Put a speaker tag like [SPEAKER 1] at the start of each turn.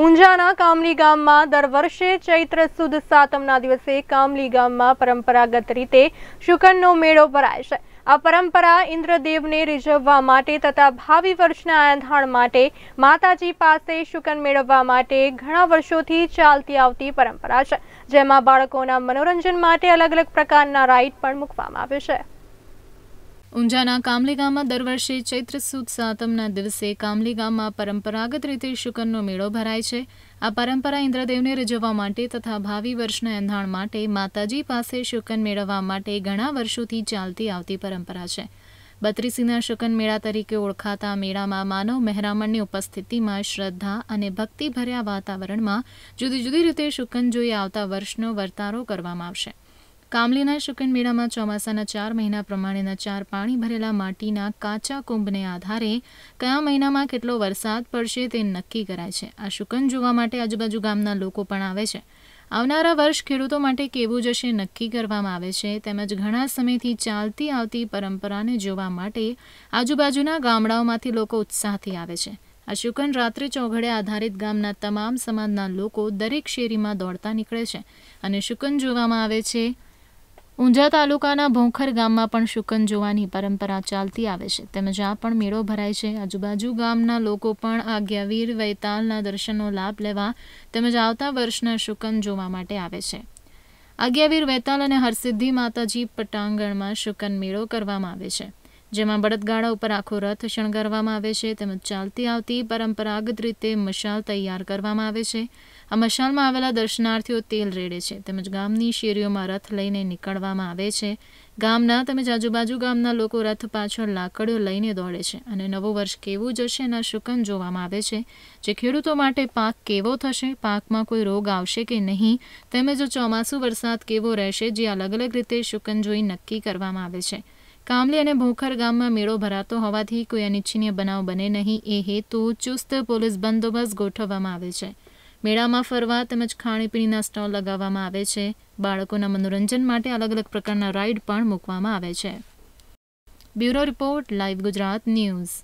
[SPEAKER 1] ઊંઝાના કામલી ગામમાં દર વર્ષે ચૈત્ર સુદ સાતમના દિવસે કામલી ગામમાં પરંપરાગત રીતે શુકનનો મેળો ભરાય છે આ પરંપરા ઇન્દ્રદેવને રીઝવવા માટે તથા ભાવિ વર્ષના આંધાણ માટે માતાજી પાસે શુકન મેળવવા માટે ઘણા વર્ષોથી ચાલતી આવતી પરંપરા છે જેમાં બાળકોના મનોરંજન માટે અલગ અલગ પ્રકારના રાઇડ પણ મૂકવામાં આવે છે
[SPEAKER 2] ઊંઝાના કામલી દર વર્ષે ચૈત્ર સુદ સાતમના દિવસે કામલીગામમાં પરંપરાગત રીતે શુકનનો મેળો ભરાય છે આ પરંપરા ઇન્દ્રદેવને રજવવા માટે તથા ભાવિ વર્ષના એંધાણ માટે માતાજી પાસે શુકન મેળવવા માટે ઘણા વર્ષોથી ચાલતી આવતી પરંપરા છે બત્રીસીના શુકન મેળા તરીકે ઓળખાતા મેળામાં માનવ મહેરામણની ઉપસ્થિતિમાં શ્રદ્ધા અને ભક્તિભર્યા વાતાવરણમાં જુદી જુદી રીતે શુકન જોઈ આવતા વર્ષનો વર્તારો કરવામાં આવશે કામલીના શુકન મેળામાં ચોમાસાના ચાર મહિના પ્રમાણેના ચાર પાણી ભરેલા માટીના કાચા કુંભને આધારે કયા મહિનામાં કેટલો વરસાદ પડશે તે નક્કી કરાય છે આ શુકન જોવા માટે આજુબાજુ ગામના લોકો પણ આવે છે આવનારા વર્ષ ખેડૂતો માટે કેવું જશે નક્કી કરવામાં આવે છે તેમજ ઘણા સમયથી ચાલતી આવતી પરંપરાને જોવા માટે આજુબાજુના ગામડાઓમાંથી લોકો ઉત્સાહથી આવે છે આ શુકન રાત્રે ચોઘડે આધારિત ગામના તમામ સમાજના લોકો દરેક શેરીમાં દોડતા નીકળે છે અને શુકન જોવામાં આવે છે ઊંઝા તાલુકાના ભોંખર ગામમાં પણ શુકન જોવાની પરંપરા ચાલતી આવે છે તેમજ આ પણ મેળો ભરાય છે આજુબાજુ ગામના લોકો પણ આ જ્ઞાવીર વૈતાલના દર્શનનો લાભ લેવા તેમજ આવતા વર્ષના શુકન જોવા માટે આવે છે આજ્ઞાવીર વૈતાલ અને હરસિદ્ધિ માતાજી પટાંગણમાં શુકન મેળો કરવામાં આવે છે જેમાં બળદગાડા ઉપર આખો રથ શણગારવામાં આવે છે તેમજ ચાલતી આવતી પરંપરાગત રીતે મશાલ તૈયાર કરવામાં આવે છે આ મશાલમાં આવેલા દર્શનાર્થીઓ તેલ રેડે છે તેમજ ગામની શેરીઓમાં રથ લઈને નીકળવામાં આવે છે ગામના તેમજ આજુબાજુ ગામના લોકો રથ પાછળ લાકડીઓ લઈને દોડે છે અને નવું વર્ષ કેવું જશે એના શુકન જોવામાં આવે છે જે ખેડૂતો માટે પાક કેવો થશે પાકમાં કોઈ રોગ આવશે કે નહીં તેમજ ચોમાસું વરસાદ કેવો રહેશે જે અલગ અલગ રીતે શુકન જોઈ નક્કી કરવામાં આવે છે કામલી અને ભોખર ગામમાં મેળો ભરાતો હોવાથી કોઈ અનિચ્છનીય બનાવ બને નહીં એ હેતુ ચુસ્ત પોલીસ બંદોબસ્ત ગોઠવવામાં આવે છે મેળામાં ફરવા તેમજ ખાણીપીણીના સ્ટોલ લગાવવામાં આવે છે બાળકોના મનોરંજન માટે અલગ અલગ પ્રકારના રાઇડ પણ મૂકવામાં આવે છે bureau report live Gujarat news